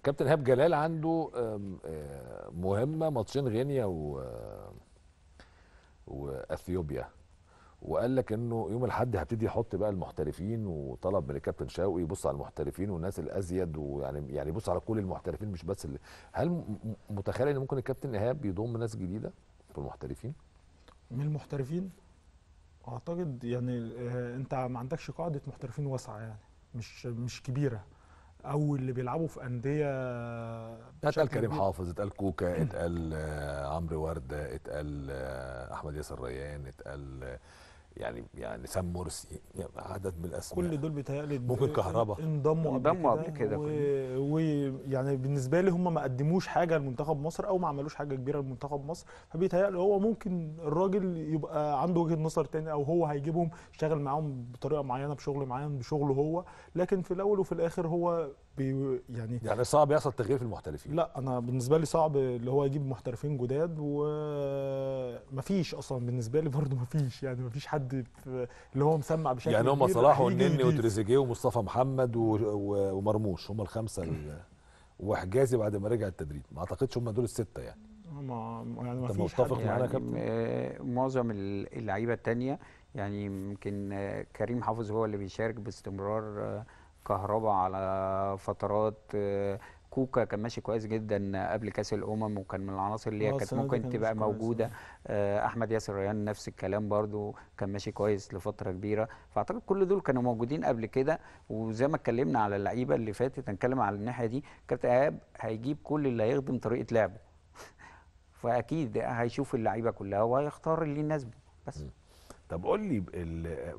الكابتن ايهاب جلال عنده آه، مهمه ماتشين غينيا و واثيوبيا وقال لك انه يوم الاحد هبتدي احط بقى المحترفين وطلب من الكابتن شوقي يبص على المحترفين والناس الازيد ويعني يعني يبص على كل المحترفين مش بس اللي هل متخيل ان ممكن الكابتن ايهاب يضم ناس جديده في المحترفين؟ من المحترفين اعتقد يعني آه، انت ما عندكش قاعده محترفين واسعه يعني مش مش كبيره او اللي بيلعبوا في انديه اتقال كريم حافظ اتقال كوكا اتقال آه، عمرو ورده اتقال آه، احمد ياسر ريان اتقال يعني يعني سام مرسي يعني عدد من الاسماء كل دول بيتهيألي ممكن كهرباء انضموا انضموا قبل كده ويعني بالنسبه لي هم ما قدموش حاجه لمنتخب مصر او ما عملوش حاجه كبيره لمنتخب مصر فبيتهيألي هو ممكن الراجل يبقى عنده وجهه نظر تاني او هو هيجيبهم يشتغل معاهم بطريقه معينه بشغل معين بشغله هو لكن في الاول وفي الاخر هو بي يعني يعني صعب يحصل تغيير في المحترفين لا انا بالنسبه لي صعب اللي هو يجيب محترفين جداد ومفيش اصلا بالنسبه لي برده مفيش يعني مفيش حد اللي هو مسمع بشكل يعني هم صلاح والنني وتريزيجيه ومصطفى محمد ومرموش هم الخمسه وحجازي بعد ما رجع التدريب ما اعتقدش هم دول السته يعني ما يعني ما فيش متفق معانا يعني كابتن آه، معظم اللعيبه الثانيه يعني يمكن كريم حافظ هو اللي بيشارك باستمرار آه، كهربا على فترات آه، كوكا كان ماشي كويس جدا قبل كاس الامم وكان من العناصر اللي هي آه، كانت ممكن تبقى موجوده آه. احمد ياسر ريان نفس الكلام برده كان ماشي كويس لفتره كبيره فاعتقد كل دول كانوا موجودين قبل كده وزي ما اتكلمنا على اللعيبه اللي فاتت هنتكلم على الناحيه دي كابتن ايهاب هيجيب كل اللي هيخدم طريقه لعبه فاكيد هيشوف اللعيبه كلها وهيختار اللي يناسبه بس طب قول لي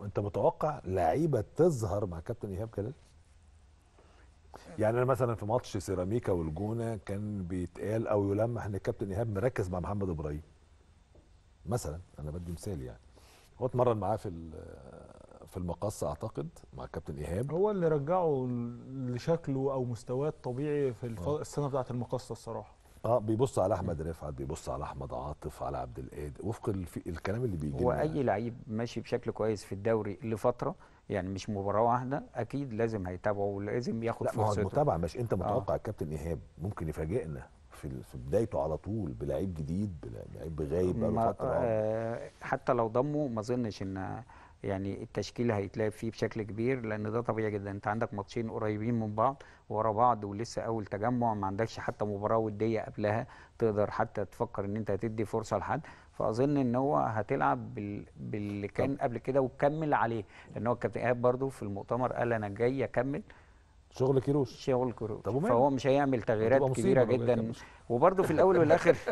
انت متوقع لعيبه تظهر مع كابتن ايهاب كده يعني انا مثلا في ماتش سيراميكا والجونه كان بيتقال او يلمح ان الكابتن ايهاب مركز مع محمد ابراهيم مثلا انا بدي مثال يعني هو اتمرن معاه في في المقص اعتقد مع الكابتن ايهاب هو اللي رجعه لشكله او مستواه الطبيعي في آه. السنه بتاعه المقص الصراحه اه بيبص على احمد رفعت بيبص على احمد عاطف على عبد القادر وفق الكلام اللي بيجي هو اي لعيب ماشي بشكل كويس في الدوري لفتره يعني مش مباراه واحده اكيد لازم هيتابعه ولازم ياخد لا فرصته لا المتابعه مش انت آه. متوقع آه. الكابتن ايهاب ممكن يفاجئنا في في بدايته على طول بلعيب جديد بلعيب غايب بقاله فتره آه حتى لو ضمه ما اظنش ان يعني التشكيل هيتلعب فيه بشكل كبير لان ده طبيعي جدا انت عندك ماتشين قريبين من بعض ورا بعض ولسه اول تجمع ما عندكش حتى مباراه وديه قبلها تقدر حتى تفكر ان انت هتدي فرصه لحد فاظن ان هو هتلعب بال... باللي كان قبل كده وكمل عليه لان هو الكابتن ايهاب برده في المؤتمر قال انا جاي اكمل شغل كيروش شغل كيروش فهو مش هيعمل تغييرات كبيره جدا وبرده في الاول والاخر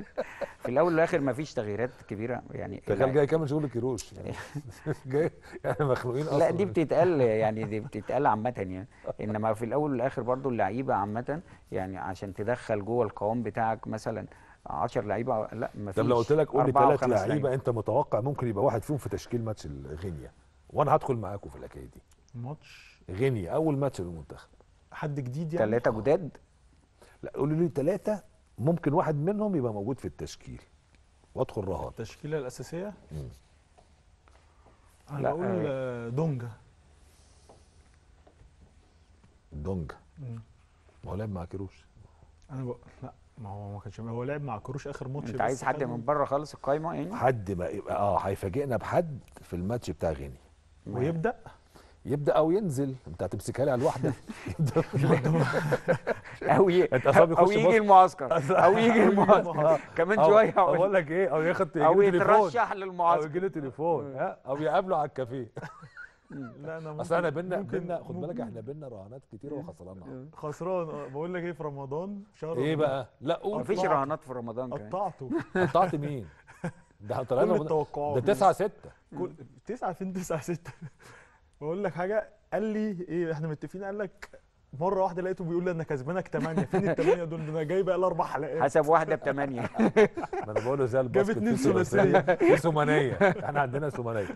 في الاول والاخر مفيش تغييرات كبيره يعني تخيل جاي كامل شغل كيروش يعني جاي يعني مخلوقين اصلا لا دي بتتقال يعني دي بتتقال عامه يعني انما في الاول والاخر برضو اللعيبه عامه يعني عشان تدخل جوه القوام بتاعك مثلا 10 لعيبه لا مفيش طب لو قلت لك قول لي ثلاث لعيبه انت متوقع ممكن يبقى واحد فيهم في تشكيل ماتش غينيا وانا هدخل معاكم في الحكايه دي ماتش غينيا اول ماتش للمنتخب حد جديد يعني ثلاثه جداد لا قول لي ثلاثه ممكن واحد منهم يبقى موجود في التشكيل وادخل رهان التشكيله الاساسيه مم. انا اقول آه، آه، دونجا دونجا ما هو لعب مع كيروش انا بقول لا ما هو ما كانش هو لعب مع كروش اخر ماتش انت عايز حد من بره خالص القايمه يعني حد ما يبقى اه هيفاجئنا بحد في الماتش بتاع غيني ويبدا يبدا او ينزل انت هتمسكها لي على الواحده او او يجي المعسكر او يجي المعسكر كمان شويه اقول لك ايه او ياخد او يترشح للمعسكر او يجي له تليفون او يقابله على الكافيه لا انا اصل احنا بينا بينا خد بالك احنا بينا رهانات كتير وخسرانها خسران اه بقول لك ايه في رمضان شهر ايه بقى لا قول مفيش رهانات في رمضان كمان قطعته قطعت مين؟ ده طلعنا ده 9 6 9 فين 9 6 بقول لك حاجه قال لي ايه احنا متفقين قال لك مره واحده لقيته بيقول لي انا كسبانك 8 فين ال 8 دول انا جاي بقى اربع حلقات حسب واحده ب 8 ما انا بقول له زي الباسكت جاب اثنين ثلاثيه في ثمانيه احنا عندنا ثمانيه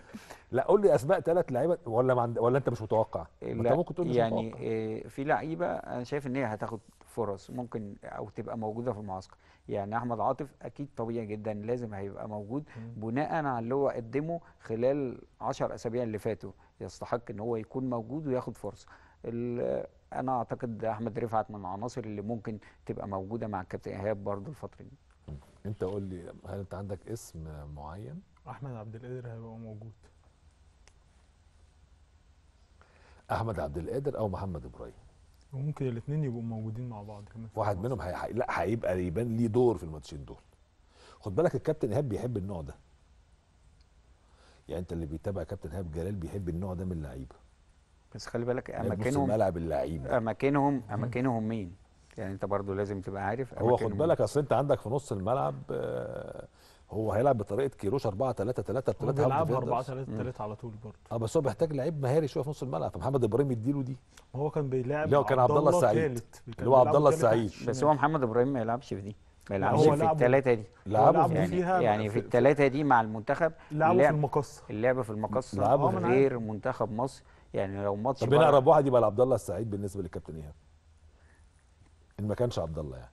لا قول لي اسماء ثلاث لعيبه ولا ما عند... ولا انت مش متوقع انت ممكن تقول مش يعني متوقع. آه، في لعيبه انا شايف ان هي هتاخد فرص ممكن او تبقى موجوده في المعسكر يعني احمد عاطف اكيد طبيعي جدا لازم هيبقى موجود بناء على اللي هو قدمه خلال 10 اسابيع اللي فاتوا يستحق ان هو يكون موجود وياخد فرصه انا اعتقد احمد رفعت من العناصر اللي ممكن تبقى موجوده مع الكابتن ايهاب برضه الفتره دي انت قول لي هل انت عندك اسم معين احمد عبد القادر هيبقى موجود احمد عبد القادر او محمد ابراهيم وممكن الاثنين يبقوا موجودين مع بعض كمان واحد منهم هي... لا هيبقى يبان ليه دور في الماتشين دول خد بالك الكابتن ايهاب بيحب النوع ده يعني انت اللي بيتابع كابتن ايهاب جلال بيحب النوع ده من اللعيبه بس خلي بالك اماكنهم ملعب اللعيب اماكنهم اماكنهم مين يعني انت برضو لازم تبقى عارف هو خد بالك اصل انت عندك في نص الملعب آه، هو هيلعب بطريقه كيروش 4 3 3 3 بيلعبها 4 3 3 على طول برضه اه بس هو محتاج لعيب مهاري شويه في نص الملعب فمحمد ابراهيم يديله دي هو كان بيلعب هو كان عبد الله السعيد اللي هو عبد الله السعيد بس هو محمد ابراهيم ما يلعبش في دي ما يلعبش في الثلاثه دي لعبوا يعني فيها يعني في الثلاثه دي مع المنتخب لعبوا في المقصه اللعبه في المقصه غير منتخب مصر يعني لو ماتش طب مين اقرب واحد يبقى لعبد الله السعيد بالنسبه للكابتن ايهاب ان ما كانش عبد الله يعني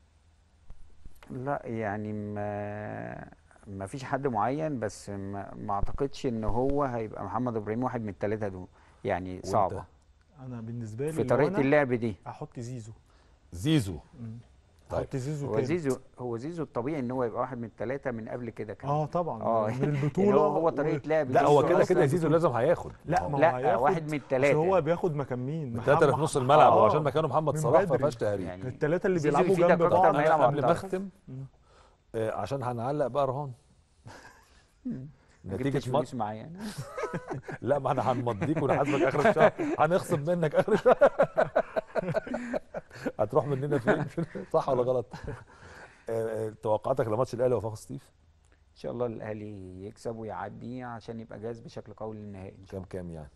لا يعني ما ما فيش حد معين بس ما, ما اعتقدش ان هو هيبقى محمد ابراهيم واحد من الثلاثه دول يعني صعبه انا بالنسبه لي في طريقه اللعب دي احط زيزو زيزو مم. طيب حط زيزو هو زيزو هو زيزو الطبيعي ان هو يبقى واحد من الثلاثه من قبل كده كمان اه طبعا اه من يعني البطوله هو, هو طريقه لعب لا هو كده كده زيزو لازم هياخد لا آه. ما لا هياخد واحد من الثلاثه هو بياخد مكان مين؟ الثلاثه اللي في نص الملعب آه عشان مكانه محمد صلاح يعني ما فيهاش تهريج يعني الثلاثه اللي بيلعبوا جنب بعض قبل ما اختم آه، عشان هنعلق بقى رهان نتيجه ماتش معايا يعني. لا ما احنا هنمضيك ونحاسبك اخر الشهر هنخصم منك اخر الشهر هتروح مننا فين صح ولا غلط آه، آه، توقعاتك لماتش الاهلي وفاق سطيف ان شاء الله الاهلي يكسب ويعدي عشان يبقى جاهز بشكل قوي للنهائي كام كام يعني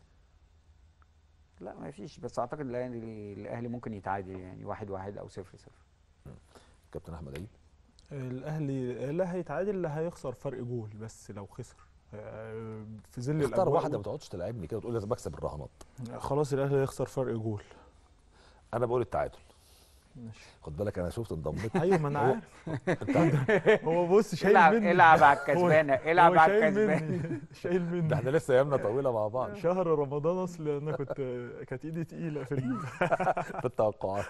لا ما فيش بس اعتقد الاهلي الاهلي ممكن يتعادل يعني واحد واحد او صفر صفر كابتن احمد عيد الاهلي لا هيتعادل لا هيخسر فرق جول بس لو خسر في ظل اختار واحده ما تقعدش تلعبني كده وتقول لازم اكسب الرهانات خلاص الاهلي هيخسر فرق جول انا بقول التعادل ماشي خد بالك انا شفت انضميت ايوه ما انا عارف هو بص شايل مني العب على الكسبانه العب على الكسبانه شايل مني ده احنا لسه ايامنا طويله مع بعض شهر رمضان اصل انا كنت كانت ايدي تقيله في التوقعات